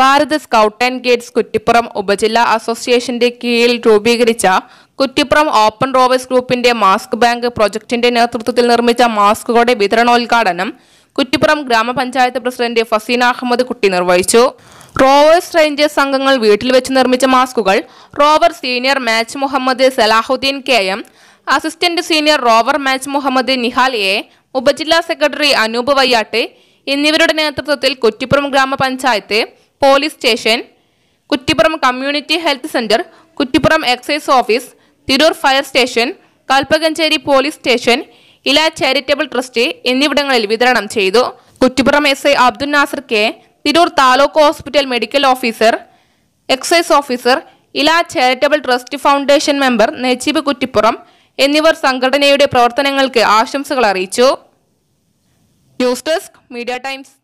Bharat scout and guides Kuttippuram ഉപജില്ലാ അസോസിയേഷന്റെ കീഴിൽ രൂപീകരിച്ച കുറ്റിപ്പുറം ഓപ്പൺ റോവേഴ്സ് ഗ്രൂപ്പിന്റെ മാസ്ക് ബാങ്ക് പ്രൊജക്ടിന്റെ നേതൃത്വത്തിൽ നിർമ്മിച്ച മാസ്കുകളുടെ വിതരണോദ്ഘാടനം കുറ്റിപ്പുറം ഗ്രാമപഞ്ചായത്ത് പ്രസിഡന്റ് ഫസീന അഹമ്മദ് കുട്ടി നിർവഹിച്ചു റോവേഴ്സ് റേഞ്ചേഴ്സ് അംഗങ്ങൾ വീട്ടിൽ വെച്ച് നിർമ്മിച്ച മാസ്കുകൾ rover senior mate Muhammad Salahuddin K M assistant senior rover mate Muhammad Nihal A ഉപജില്ലാ സെക്രട്ടറി അനൂപ് വയ്യാട്ട് എന്നിവരുടെ നേതൃത്വത്തിൽ കുറ്റിപ്പുറം ഗ്രാമപഞ്ചായത്ത് police station Kuttippuram community health centre Kuttippuram excise office Tirur fire station Kalpakanchery police station Ila charitable trust എന്നിവിടങ്ങളിൽ വിതരണം ചെയ്തു Kuttippuram S I Abdul Nasar K Tirur taluk hospital medical officer excise officer Ila charitable trust foundation member Najeeb Kuttippuram എന്നിവർ സംഘടനയുടെ പ്രവർത്തനങ്ങൾക്ക് ആശംസകൾ അറിയിച്ചു ന്യൂസ് ഡെസ്ക് മീഡിയ ടൈംസ്